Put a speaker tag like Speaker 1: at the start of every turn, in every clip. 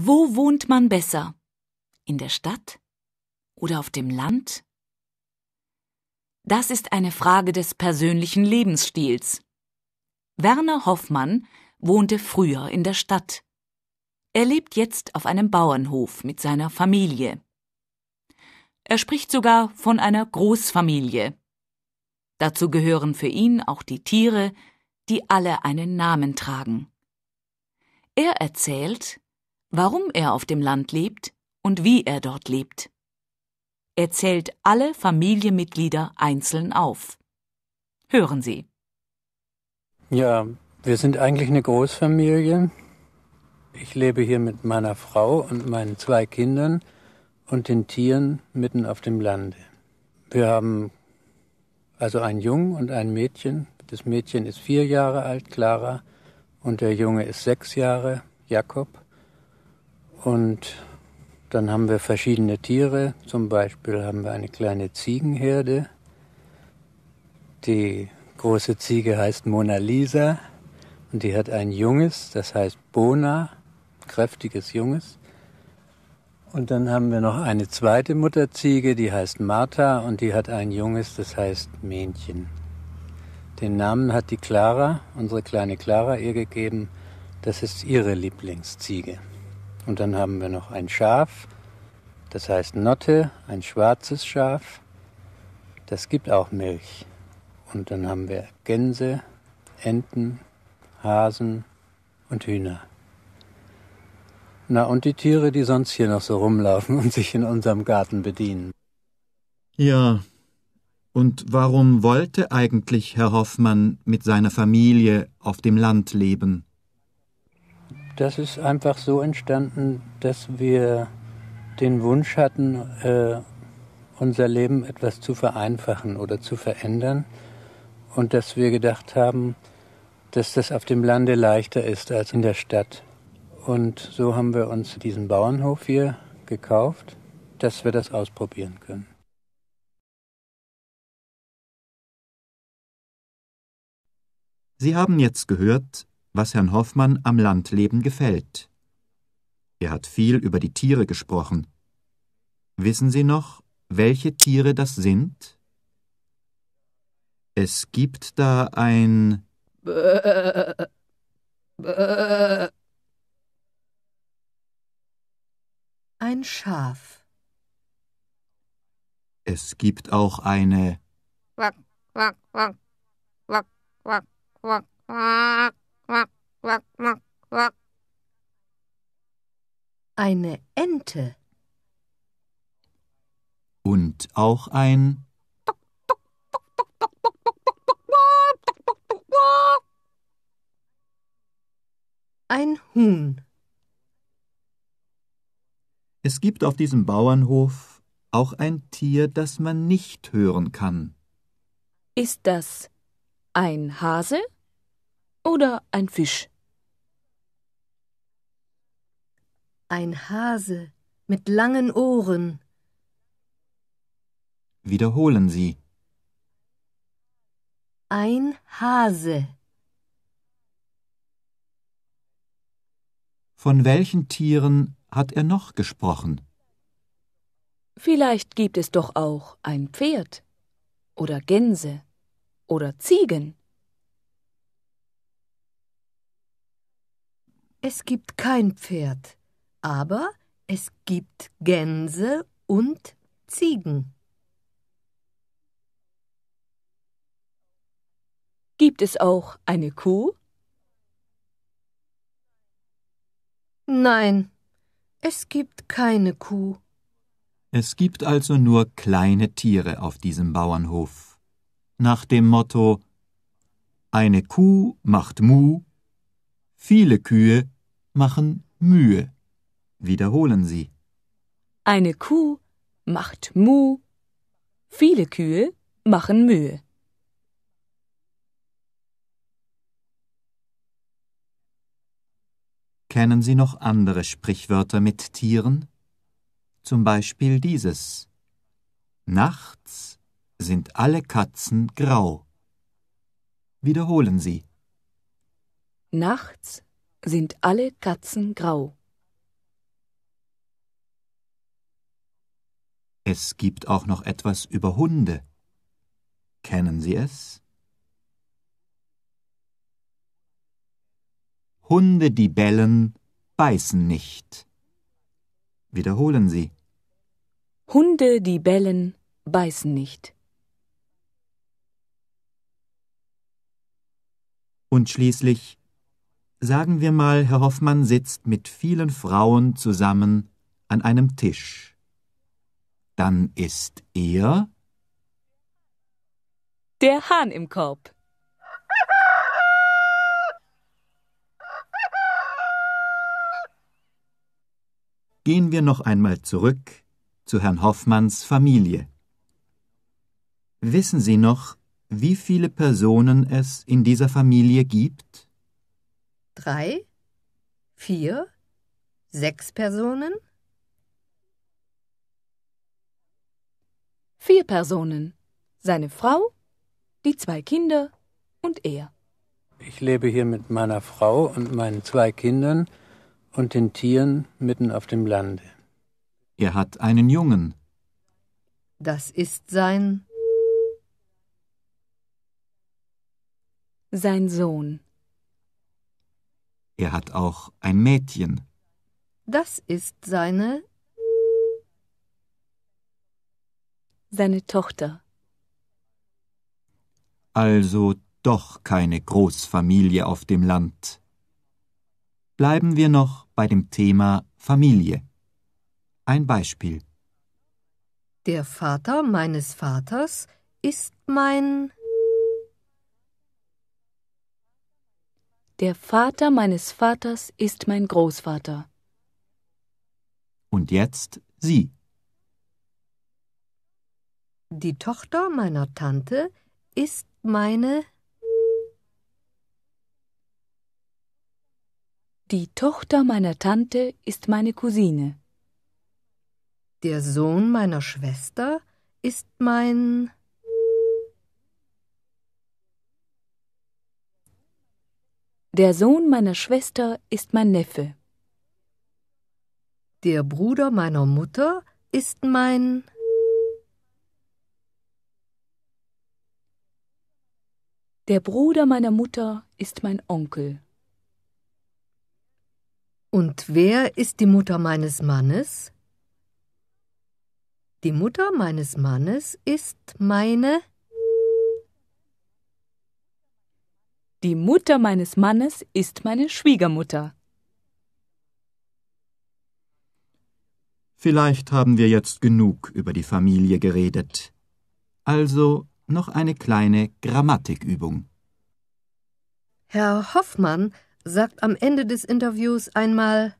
Speaker 1: Wo wohnt man besser? In der Stadt oder auf dem Land? Das ist eine Frage des persönlichen Lebensstils. Werner Hoffmann wohnte früher in der Stadt. Er lebt jetzt auf einem Bauernhof mit seiner Familie. Er spricht sogar von einer Großfamilie. Dazu gehören für ihn auch die Tiere, die alle einen Namen tragen. Er erzählt, warum er auf dem Land lebt und wie er dort lebt. Er zählt alle Familienmitglieder einzeln auf. Hören Sie.
Speaker 2: Ja, wir sind eigentlich eine Großfamilie. Ich lebe hier mit meiner Frau und meinen zwei Kindern und den Tieren mitten auf dem Lande. Wir haben also einen Jungen und ein Mädchen. Das Mädchen ist vier Jahre alt, Clara, und der Junge ist sechs Jahre, Jakob. Und dann haben wir verschiedene Tiere. Zum Beispiel haben wir eine kleine Ziegenherde. Die große Ziege heißt Mona Lisa und die hat ein Junges, das heißt Bona, kräftiges Junges. Und dann haben wir noch eine zweite Mutterziege, die heißt Martha und die hat ein Junges, das heißt Mähnchen. Den Namen hat die Clara, unsere kleine Clara, ihr gegeben. Das ist ihre Lieblingsziege. Und dann haben wir noch ein Schaf, das heißt Notte, ein schwarzes Schaf. Das gibt auch Milch. Und dann haben wir Gänse, Enten, Hasen und Hühner. Na und die Tiere, die sonst hier noch so rumlaufen und sich in unserem Garten bedienen.
Speaker 3: Ja. Und warum wollte eigentlich Herr Hoffmann mit seiner Familie auf dem Land leben?
Speaker 2: das ist einfach so entstanden, dass wir den Wunsch hatten, äh, unser Leben etwas zu vereinfachen oder zu verändern und dass wir gedacht haben, dass das auf dem Lande leichter ist als in der Stadt. Und so haben wir uns diesen Bauernhof hier gekauft, dass wir das ausprobieren können.
Speaker 3: Sie haben jetzt gehört was Herrn Hoffmann am Landleben gefällt. Er hat viel über die Tiere gesprochen. Wissen Sie noch, welche Tiere das sind? Es gibt da ein
Speaker 4: Ein Schaf.
Speaker 3: Es gibt auch eine
Speaker 4: Quack, quack, quack, quack, quack, quack, quack. Eine Ente.
Speaker 3: Und auch ein ein Huhn. Es gibt auf diesem Bauernhof auch ein Tier, das man nicht hören kann.
Speaker 1: Ist das ein Hase? oder ein Fisch.
Speaker 4: Ein Hase mit langen Ohren.
Speaker 3: Wiederholen Sie.
Speaker 4: Ein
Speaker 1: Hase.
Speaker 3: Von welchen Tieren hat er noch gesprochen?
Speaker 1: Vielleicht gibt es doch auch ein Pferd oder Gänse oder Ziegen. Es gibt kein
Speaker 4: Pferd, aber es gibt Gänse und Ziegen.
Speaker 1: Gibt es auch eine Kuh?
Speaker 4: Nein, es gibt keine Kuh.
Speaker 3: Es gibt also nur kleine Tiere auf diesem Bauernhof. Nach dem Motto Eine Kuh macht Mu, viele Kühe machen Mühe. Wiederholen Sie.
Speaker 1: Eine Kuh macht Mu. Viele Kühe machen Mühe.
Speaker 3: Kennen Sie noch andere Sprichwörter mit Tieren? Zum Beispiel dieses. Nachts sind alle Katzen grau. Wiederholen Sie.
Speaker 1: Nachts sind alle Katzen grau.
Speaker 3: Es gibt auch noch etwas über Hunde. Kennen Sie es? Hunde, die bellen, beißen nicht. Wiederholen Sie.
Speaker 1: Hunde, die bellen, beißen nicht.
Speaker 3: Und schließlich Sagen wir mal, Herr Hoffmann sitzt mit vielen Frauen zusammen an einem Tisch. Dann ist er
Speaker 1: der Hahn im Korb.
Speaker 3: Gehen wir noch einmal zurück zu Herrn Hoffmanns Familie. Wissen Sie noch, wie viele Personen es in dieser Familie gibt?
Speaker 4: drei, vier, sechs Personen?
Speaker 1: Vier Personen. Seine Frau, die zwei Kinder und
Speaker 2: er. Ich lebe hier mit meiner Frau und meinen zwei Kindern und den Tieren mitten auf dem Lande. Er hat
Speaker 3: einen Jungen.
Speaker 4: Das ist sein. Sein Sohn.
Speaker 3: Er hat auch ein Mädchen.
Speaker 4: Das ist seine
Speaker 1: seine Tochter.
Speaker 3: Also doch keine Großfamilie auf dem Land. Bleiben wir noch bei dem Thema Familie. Ein Beispiel.
Speaker 4: Der Vater meines Vaters ist mein
Speaker 1: Der Vater meines Vaters ist mein Großvater.
Speaker 3: Und jetzt sie.
Speaker 4: Die Tochter meiner Tante ist meine.
Speaker 1: Die Tochter meiner Tante ist meine Cousine. Der Sohn meiner Schwester ist mein. Der Sohn meiner Schwester ist mein Neffe.
Speaker 4: Der Bruder meiner Mutter ist mein
Speaker 1: Der Bruder meiner Mutter ist mein Onkel. Und
Speaker 4: wer ist die Mutter meines Mannes? Die Mutter meines
Speaker 1: Mannes ist meine Die Mutter meines Mannes ist meine Schwiegermutter.
Speaker 3: Vielleicht haben wir jetzt genug über die Familie geredet. Also noch eine kleine Grammatikübung.
Speaker 4: Herr Hoffmann sagt am Ende des Interviews einmal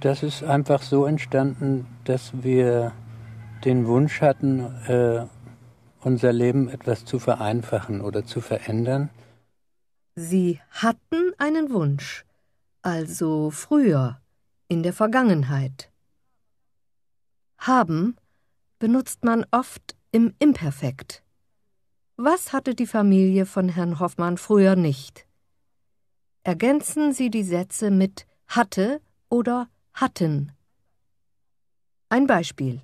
Speaker 2: Das ist einfach so entstanden, dass wir den Wunsch hatten, äh, unser Leben etwas zu vereinfachen oder zu verändern.
Speaker 4: Sie hatten einen Wunsch, also früher, in der Vergangenheit. Haben benutzt man oft im Imperfekt. Was hatte die Familie von Herrn Hoffmann früher nicht? Ergänzen Sie die Sätze mit hatte oder
Speaker 1: hatten. Ein Beispiel.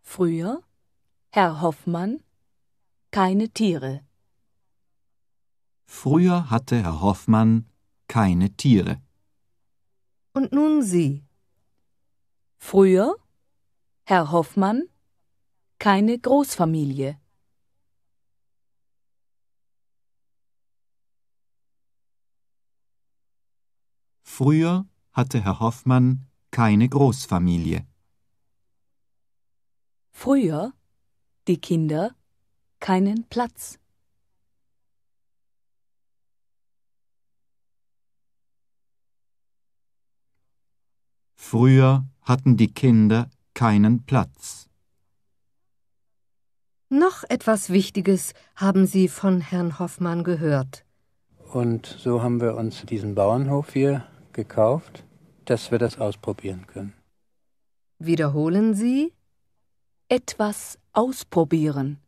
Speaker 1: Früher, Herr Hoffmann, keine Tiere.
Speaker 3: Früher hatte Herr Hoffmann keine Tiere.
Speaker 1: Und nun Sie. Früher? Herr Hoffmann? Keine Großfamilie.
Speaker 3: Früher hatte Herr Hoffmann keine Großfamilie.
Speaker 1: Früher die Kinder keinen Platz.
Speaker 3: Früher hatten die Kinder keinen Platz.
Speaker 4: Noch etwas Wichtiges haben Sie von Herrn Hoffmann gehört.
Speaker 2: Und so haben wir uns diesen Bauernhof hier gekauft, dass wir das ausprobieren können.
Speaker 4: Wiederholen Sie? Etwas ausprobieren.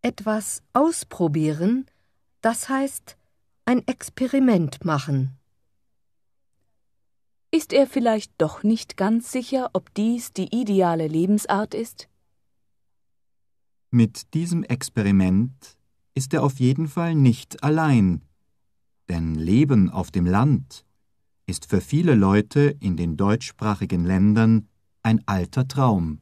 Speaker 4: Etwas ausprobieren, das heißt ein Experiment
Speaker 1: machen. Ist er vielleicht doch nicht ganz sicher, ob dies die ideale Lebensart ist?
Speaker 3: Mit diesem Experiment ist er auf jeden Fall nicht allein, denn Leben auf dem Land ist für viele Leute in den deutschsprachigen Ländern ein alter Traum.